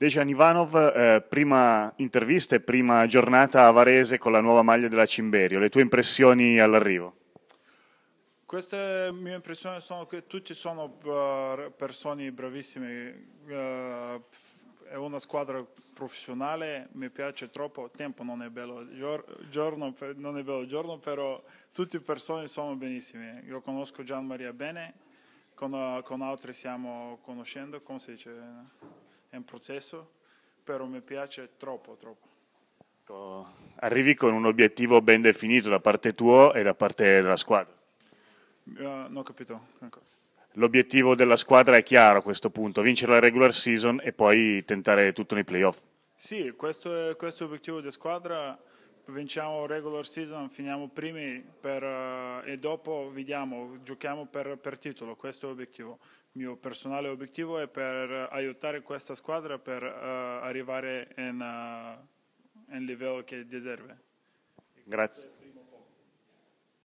Dejan Ivanov, eh, prima intervista e prima giornata a Varese con la nuova maglia della Cimberio, le tue impressioni all'arrivo? Queste mie impressioni sono che tutti sono eh, persone bravissime, eh, è una squadra professionale, mi piace troppo, il tempo non è bello giorno, non è bello giorno però tutte le persone sono benissime, io conosco Gian Maria bene, con, eh, con altri stiamo conoscendo, come si dice? è un processo, però mi piace troppo, troppo. Ecco, arrivi con un obiettivo ben definito da parte tua e da parte della squadra. Uh, non ho capito ancora. Ecco. L'obiettivo della squadra è chiaro a questo punto, vincere la regular season e poi tentare tutto nei playoff. Sì, questo è questo l'obiettivo della squadra vinciamo regular season, finiamo primi per, uh, e dopo vediamo, giochiamo per, per titolo, questo è l'obiettivo. Il mio personale obiettivo è per aiutare questa squadra per uh, arrivare in, uh, livello che deserve. Grazie.